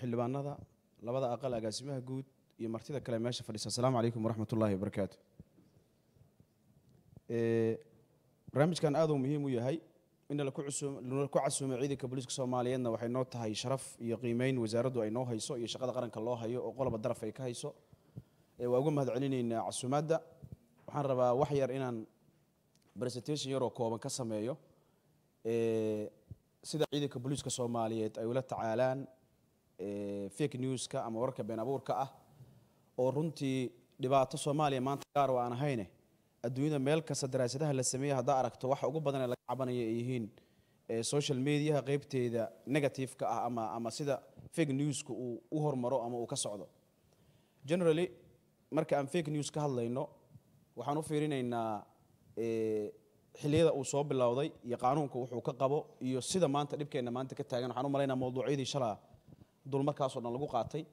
xildhibaanada labada aqal agaasimaha guud iyo martida kale meesha fadhisa asalaamu calaykum waraxmat ullahi wabarakaatu barnaamijkan aad uu muhiim u yahay in lala ku casuumay ciidanka booliiska soomaaliyeedna waxay noo tahay sharaf iyo qiimeyn wasaaraddu ay noo hayso iyo shaqada qaranka loo hayo oo qoloba daraf ay ka hayso waa uga mahad celinaynaa casuumaadda waxaan rabaa wax yar inaan presentation yaroo kooban ka sameeyo sida ciidanka boliiska soomaaliyeed ay ula tacaalaan fake newska ama wararka been abuurka ah oo runtii dhibaato soomaaliya maanta gaar oo aan ahayne adduunyada meel kasta daraasadaha la sameeyey haddaa aragto waxa ugu badanee laga cabanaya ay yihiin social mediaha qeybteeda negativeka ah ama ama sida fake newska uu u hormaro ama uu ka socdo generally marka aan fake news ka hadlayno waxaan u fiirinaynaa xiliyada uu soo bilowday iyo qaanuunka wuxuu ka qabo iyo sida maanta dhibkeenna maanta ka taagan waxaan u malaynaa mawduucyadii shalaa dul markaasoo dhan lagu qaatay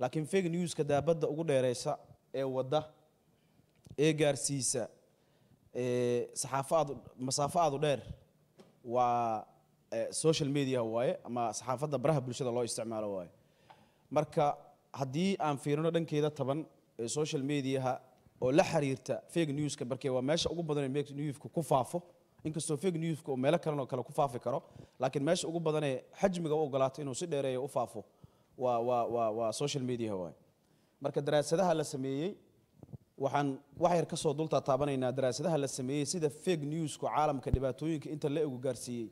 laakiin fake newska daabadda ugu dheereysa ee wadda ee gaarsiisa saxaafaadu masaafo aadu dheer waa social media waaye ama saxaafadda baraha bulshada loo isticmaalo waaye marka haddii aan fiirino dhankeeda taban ee social mediaha oo la xiriirta fake newska markee waa meesha ugu badan ee fake newska ku faafo inkastoo fake newska oo meelo kalenoo kale ku faafi karo laakiin meesha ugu badanee xajmiga u ogolaato inuu si dheereeya u faafo waa waa waa waa social media waay marka daraasadaha la sameeyey waxaan wax yar ka soo taabanaynaa daraasadaha la sameeyey sida fake newsku caalamka dhibaatooyinka inta la egu gaarsiiyey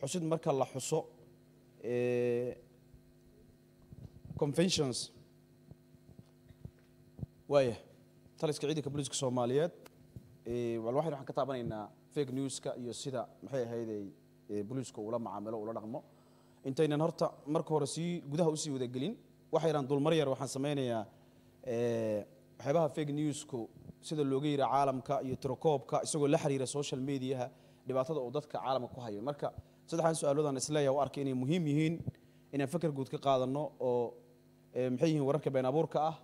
xusid marka la xuso conventions waaya taliska ciidanka booliiska soomaaliyeed waxaynu waxaan ka taabanaynaa fake newska iyo sida maxay ahayday boliisku ula macaamilo ula dhaqmo intaynan horta marka hore sii gudaha usii wadagelin waxa dulmar yar waxaan samaynayaa waxyaabaha fake newsku sida looga yira caalamka iyo tirokoobka isagoo la xiriira social mediaha dhibaatada uu dadka caalamka ku hayo marka saddexdan su-aaloodaan isleeyaha u arkay inay muhiim yihiin inaan faker guud ka qaadano oo maxay yihiin wararka been abuurka ah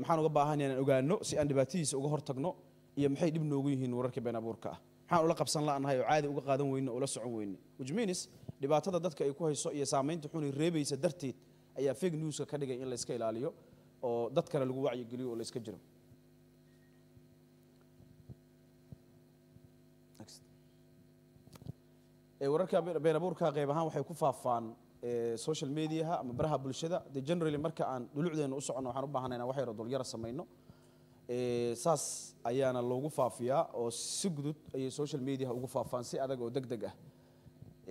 maxaan uga baahanaya inaan ogaano si aan dhibaatadiisa uga hortagno iyo maxay dhib noogu yihiin wararka been abuurka ah maxaan ula qabsan la'nahay oo caadi uga qaadan weyne oo socon weyne which dhibaatada dadka ay ku hayso iyo saamaynta xuni reebaysa darteed ayaa fake newska ka dhigay in layska ilaaliyo oo dad kale lagu wacyigeliyo oo layska jiro wararka been abuurka qayb ahaan waxay ku faafaan social mediaha ama baraha bulshada de generally marka aan dhulucdeena u soconno waxaan u baahanaynaa waxyaro dulyaro samayno Eh, saas ayaana loogu faafiyaa oo si gudud ayay social mediaha ugu faafaan si adag oo deg deg ah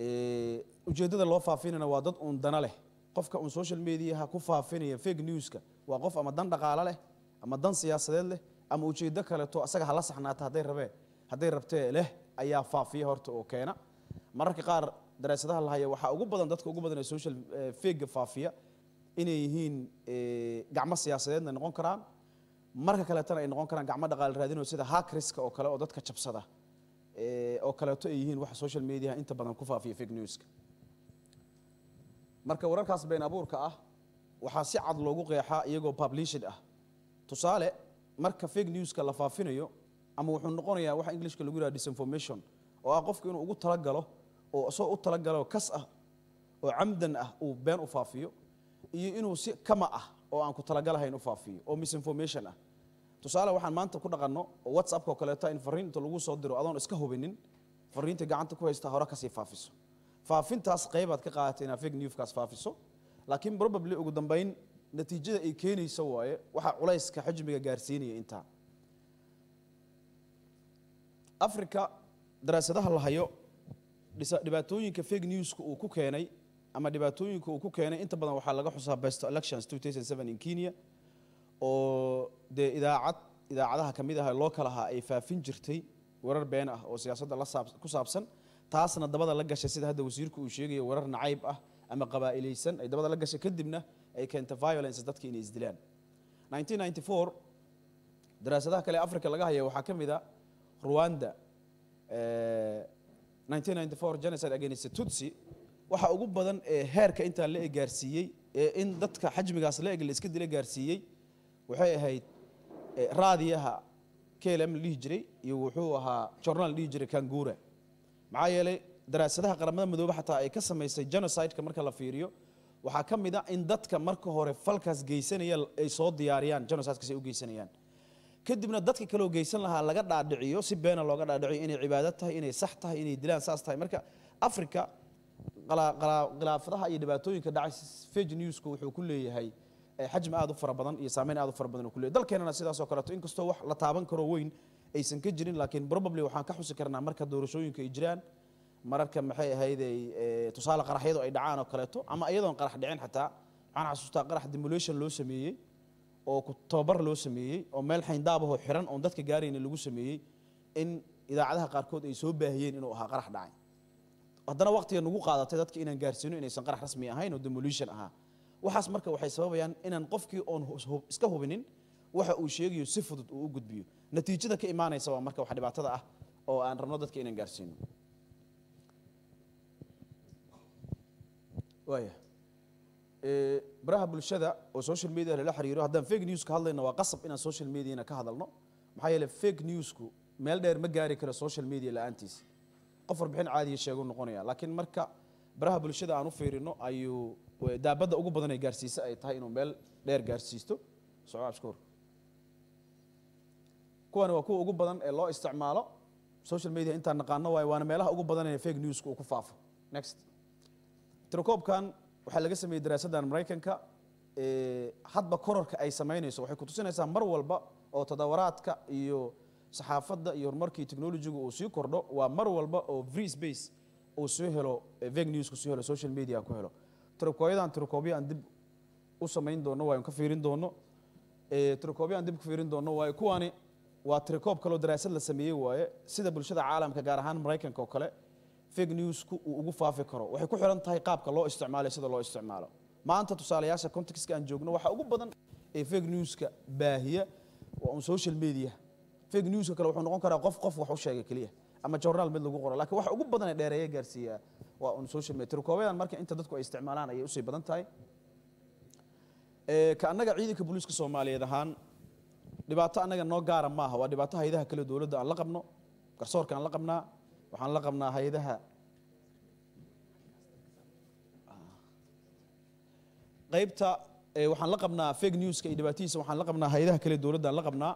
eh, ujeeddada loo faafinana waa dad uun dana leh qofka uun social mediaha ku faafinaya fake newska waa qof ama dan dhaqaalo leh ama dan siyaasadeed leh ama ujeeddo kaleto asaga hala saxnaata hadday rabeen hadday rabtee leh ayaa faafiya horta oo keena mararka qaar daraasadaha lahaya waxaa ugu badan dadka ugu badan ee social eh, fega faafiya inay yihiin gacmo siyaasadeedna noqon karaan marka kaleetana ay noqon karaan gacmo dhaqaal raadino sida hakriska oo kale oo dadka jabsada eh, oo kaleeto ay yihiin waxa social mediaha inta badan ku faafiya fake newska marka wararkaas been abuurka ah waxaa si cad loogu qeexaa iyagoo publishid ah tusaale marka fake newska la faafinayo ama wuxuu noqonayaa waxa englishka lagu yidhaha disinformation oo ah qofku inuu ugu talagalo oo isagoo u talagalo kas ah oo camdan ah uu been u faafiyo iyo inuu si kama ah oo aan ku talagalahayn u faafiyo oo misinformation ah tusaale waxaan maanta ku dhaqanno oo whatsappko kaleeto in fariinta lagu soo diro adoon iska hubinin fariinta gacanta ku haysta hore kasii faafiso faafintaas qaybaad ka qaadatay inaad fake newfkaas faafiso laakiin probably ugu dambeyn natiijada ay keenaysa waaye waxaa culayska xajmiga gaarsiinaya intaa africa daraasadaha la hayo dhibaatooyinka fake newska uu ku keenay ama dhibaatooyinka uu ku keenay inta badan waxaa laga xusaa best elections in kenya oo dee idaacad idaacadaha ka mid ah loo kalahaa ay faafin jirtay warar been ah oo siyaasadda ku saabsan taasna dabada la gashay sida hadda wasiirku uu sheegayo warar nacayb ah ama qabaa'ilaysan ay dabada la gashay kadibna ay keenta violence dadka inay isdilaan daraasadaha kale africa laga haya waxaa ka mid a ah rwanda eh, genocide against tutsi waxaa ugu badan heerka intaa la gaarsiiyey ee in dadka xajmigaas la eg la iska dila gaarsiiyey waxay ahayd raadiyaha klm la dhihi jiray iyo wuxuu ahaa jornaal dhihi jiray kanguura maxaa yeelay daraasadaha qaramada midoobe xataa ay ka samaysay genocideka marka la fiiriyo waxaa ka mid a ah in dadka marka hore falkaas geysanaya ay soo diyaariyaan genocidekaas ay u geysanayaan kadibna dadka kaleoo geysan lahaa laga dhaadhiciyo si beena looga dhaadhiciyo inay cibaado tahay inay sax tahay inay dilaan saas tahay marka africa khilaafadaha iyo dhibaatooyinka dhacay fage newsku wuxuu ku leeyahay eh, xajmi aad u fara badan iyo saameyn aad u fara badan uu ku leeyahay dalkeenana sidaas kaleeto inkastoo wax la taaban karo weyn aysan ka jirin laakiin probably waxaan ka xusi karnaa marka doorashooyinka ay jiraan mararka maxay ahayd ay eh, tusaale qaraxyadu ay dhacaan oo kaleeto ama iyadoon qarax dhicin xataa waxaan xasuustaa qarax demulation loo sameeyey oo ku tababar loo sameeyey oo meel xayndaabahoo xiran oon dadka gaarayna lagu sameeyey in idaacadaha qaarkood ay soo baahiyeen inuu ahaa qarax dhacay haddana waqtiga nagu qaadatay dadka inaan gaarsiino inaysan qarax rasmi ahayn oo demolition ahaa waxaas marka waxay sababayaan inaan qofkii oon iska hubinin waxa uu sheegayo si fudud uu u gudbiyo natiijada ka imaanaysa waa marka wax dhibaatada ah oo aan rabno dadka inaan gaarsiino waaya baraha bulshada oo social media lala xiriiro haddaan fake news ka hadlayno waa qasab inaan social mediana ka hadalno maxaa yeele fake newsku meel dheer ma gaari karo social media la-aantiisa qof warbixin caadiya sheegu noqonaya laakiin marka baraha bulshada aan u fiirino ayuu daabadda ugu badan ee gaarsiisa ay tahay inuu meel dheer gaarsiisto socabshuur kuwani waa kuwa ugu badan ee loo isticmaalo social media intaan naqaano waay waana meelaha ugu badan ee fake newska uu ku faafo next tirokoobkan waxaa laga sameeyey daraasaddan maraykanka hadba korarka ay samaynayso waxay kutusinaysaa mar walba oo tadawaraadka iyo saxaafadda iyo horumarkii technologiga uu sii kordho waa mar walba oo free space uu soo helo veg newsku soo helo social media ku helo tirakoobyadan tirakoobiya aan dib u samayn doono waayn ka fiirin doono tirakoobiya aan dib ka fiirin doono waayo kuwani waa tirakoob kaloo daraasad la sameeyey waaye sida bulshada caalamka gaar ahaan maraykanka oo kale fake newsku uu ugu faafi karo waxay ku xiran tahay qaabka loo isticmaalayo sida loo isticmaalo maanta tusaalayaasha contexka aan joogno waxaa ugu badan ee fake newska baahiya waa un social media fake newska kale wuxuu noqon karaa qof qof wax u sheega keliya ama jornaal mid lagu qoro laakiin wax ugu badan ee dheereeya gaarsiiya waa un social media tirkoobadan marka inta dadku ay isticmaalaan ayay usii badan tahay ka annaga ciidanka booliiska soomaaliyeed ahaan dhibaato annaga noo gaara maaha waa dhibaato hay-adaha kale dowladda aan la qabno garsoorka aan la qabnaa waxaan la qabnaa hay-adaha qaybta waxaan la qabnaa fake newska iyo dhibaatadiisa waxaan la qabnaa hay-adaha kale dowladda aan la qabnaa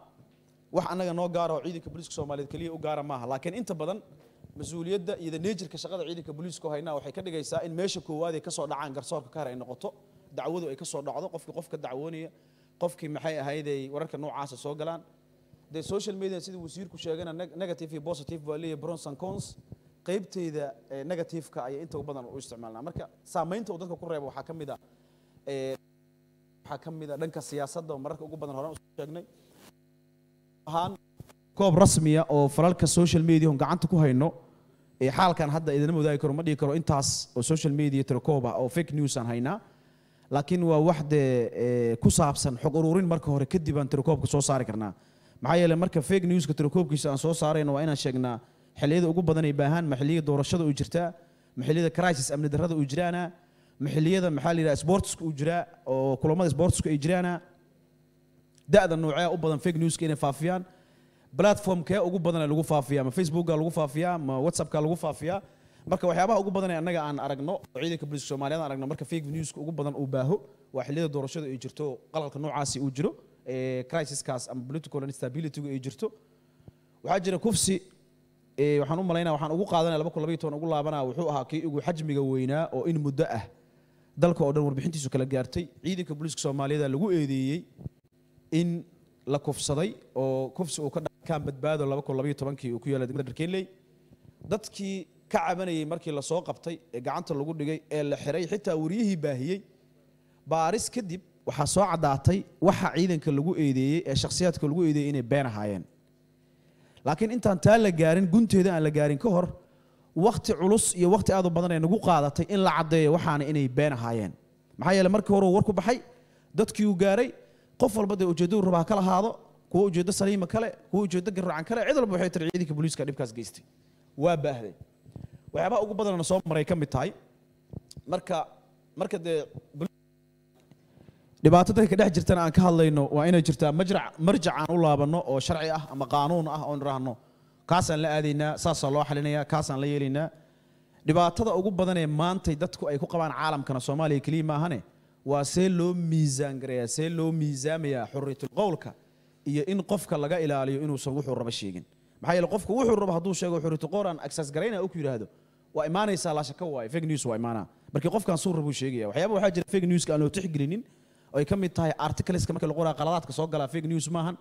wax annaga noo gaara oo ciidanka booliiska soomaaliyeed keliya u gaara maaha laakiin inta badan mas-uuliyadda iyo danejirka shaqada ciidanka booliisku haynaa waxay ka dhigaysaa in meesha koowaad ay ka soo dhacaan garsoorka kahar ay noqoto dacwadu ay ka soo dhacdo qofkii qof dacwoonaya qofkii maxay ahayd wararka noocaasa soo galaan dee social media sida wasiirku sheegana negative iyo positive waa leeyahy bronson cons qaybtayda eh, negativeka ayay inta badan u isticmaalnaa marka saamaynta uu dadka ku reeba waxaa ka mid ah waxaa ka mid ah dhanka siyaasadda mararka ugu badan horan usoo sheegnay ahaan koob rasmiya oo falalka social media on gacanta ku hayno ee xaalkan hadda idinama wadaagi karo ma dhihi karo intaas oo social media tiro ah oo fake news aan haynaa laakiin waa wax dee eh, ku saabsan xog ururin marka hore kadib aan tirokoobka soo saari karnaa maxaa yeele marka fake newska tirokoobkiisa aan soo saarayno waa inaan sheegnaa xilliyada ugu badan ay baahaan maxilliyada doorashada uu jirtaa maxilliyada crisis amni uu jiraana maxilliyada maxaa la yidhaha sportsku uu jiraa oo kulamada sportsku ay jiraana da-da noocea u badan fake newska inay faafiyaan platformkee ugu badana lagu faafiya ma facebooka lagu faafiyaa ma whatsappka lagu faafiyaa marka waxyaabaha ugu badan ee annaga aan aragno oo ciidanka booliska soomaaliyad aan aragno marka fake newska ugu badan uu baaho waa xilliyada doorashada ay jirto qalalka noocaasi uu jiro crisis-kaas ama political instabilitygu ay jirto waxaa jira kufsi waxaan u malaynaya waxaan ugu qaadanaya laba kun labiyo toban ugu laabanaya wuxuu ahaa kii ugu xajmiga weynaa oo in muddo ah dalka oo dhan warbixintiisu kala gaartay ciidanka booliska soomaaliyeed lagu eedeeyey in la kufsaday oo kufsi uu ka dhakaan badbaado laba kun labayo tobankii uu ku yeelay degmada dharkeenley dadkii ka cabanayay markii lasoo qabtay ee gacanta lagu dhigay ee la xiray xitaa wariyihii baahiyey baaris kadib waxaa soo caddaatay waxa ciidanka lagu eedeeyey ee shakhsiyaadka lagu eedeeyey inay been ahaayeen laakiin intaan taa la gaarin gunteeda aan la gaarin ka hor wakhti culus iyo wakhti aad u badan ay nagu qaadatay in la caddeeyo waxaana inay been ahaayeen maxaa yeele markii horeu war ku baxay dadkii uu gaaray qof walba dee ujeeddou rabaa kala haado kuwa ujeedo saliima kale kuwa ujeeddo garracan kale cid walba waxay tiri ciidanka booliiska dhibkaas geystay waa baahday waxyaabaha ugu badanana soo maray ka mid tahay marka marka dee dhibaato dadka dhex jirtana aan ka hadlayno waa inay jirtaa majrac marjac aan u laabanno oo sharci ah ama qaanuun ah oon idhaahno kaasaan la aadaynaa saasaa loo xalinayaa kaasaan la yeelaynaa dhibaatada ugu badanee maantay dadku ay ku qabaan caalamkana soomaaliya keliya ma ahane waa see loo miisaangarayaa see loo miisaamayaa xuriyatulqowlka iyo in qofka laga ilaaliyo inuusan wuxuu raba sheegin maxaa yeele qofku wuxuu rabo hadduu sheego xuriyatulqowl aan garayna u yidhaahdo waa imaanaysaa laashaka waaye fake news waa imaanaa markii qofkaan suu rabuu sheegaya waxyaaba waxaa jira fake newska aan loo tixgelinin ay ka mid tahay articleska marka lagu qoraa qaladaadka soo galaa fake news maahan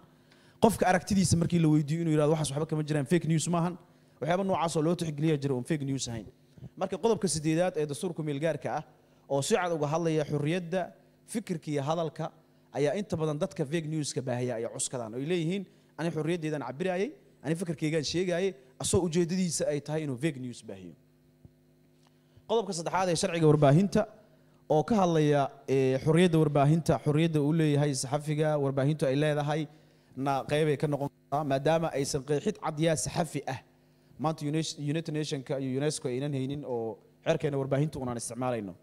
qofka aragtidiisa markii la weydiiyo inuu yidhahdo waxaas waxba kama jiraan fake news maahan waxyaaba noocaasoo loo tixgeliyaa jira oon fake news ahayn marka qodobka sideedaad ee dastuurka meelgaarka ah oo si cad uga hadlaya xurriyadda fikirka iyo hadalka ayaa inta badan dadka veg newska baahaya ay cuskadaan oy leeyihiin ani xurriyaddeedaan cabiraayay ani fikirkaygaan sheegaayay asoo ujeeddadiisa ay tahay inuu veg news baahiyo qodobka saddexaad ee sharciga warbaahinta oo ka hadlaya eh, xurriyadda warbaahinta xurriyadda uu leeyahay saxafiga warbaahintu ay leedahay na qeybay ka noqon kartaa maadaama aysan qeexid cadyaa saxafi ah maanta united nationka iyo unesco aynan haynin oo xeerkeena warbaahinta unaan isticmaalayno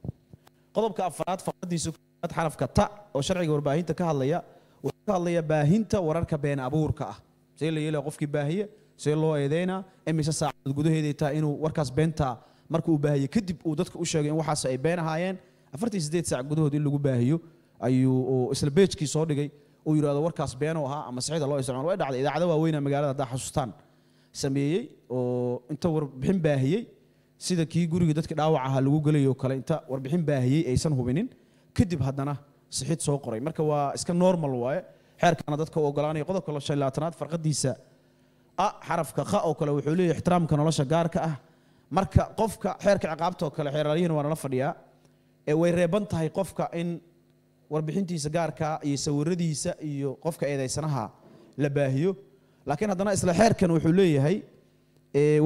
qodobka afraad faqradiisa kuaad xarafka ta oo sharciga warbaahinta ka hadlaya wuxuu ka hadlayaa baahinta wararka been abuurka ah see la yeelaya qofkii baahiya see loo eedeynaa imise saacadood gudaheeday tahay inuu warkaas beentaa marka uu baahiye kadib uu dadka u sheegay in waxaas ay been ahaayeen afartan sideed saac gudahood in lagu baahiyo ayuu isla beejkii soo dhigay uu yidhahdo warkaas beenoo ahaa ama saxiida loo isticmaal way dhacday idaacada waaweyna magaalada haddaa xasuustaan sameeyey oo inta warbixin baahiyey sida kii gurigii dadka dhaawac ahaa lagu gelayoo kale inta warbixin baahiyey aysan hubinin kadib haddana sixid soo qoray marka waa iska normal waaye xeerkaana dadka u ogolaanaya qodobka shan labaatanaad farqadiisa a xarafka qa oo kale wuxuu leeyahy ixtiraamka nolosha gaarka ah marka qofka xeerka ciqaabtoo kale xeeraalyihin waa nala fadhiyaa ee way reeban tahay qofka in warbixintiisa gaarka ah iyo sawiradiisa iyo qofka eedaysanaha la baahiyo laakiin haddana isla xeerkan wuxuu leeyahay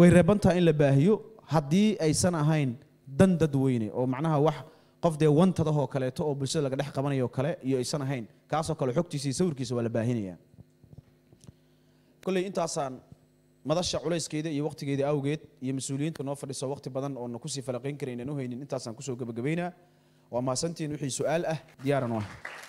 way reeban tahay in la baahiyo haddii aysan ahayn dan dad weyne oo macnaha wax qof dee wantadahoo kaleeto oo bulshada laga dhex qabanayo kale iyo aysan ahayn kaasoo kale xogtiisa iyo sawirkiisa waa la baahinayaa kolley intaasaan madasha culayskeeda iyo wakhtigeeda awgeed iyo mas-uuliyiinta noo fadhiso waqti badan oona kusii falaqiyn karaynaan u haynin intaasaan kusoo gebagabaynaa waa mahadsantiin wixii su-aal ah diyaaran u ah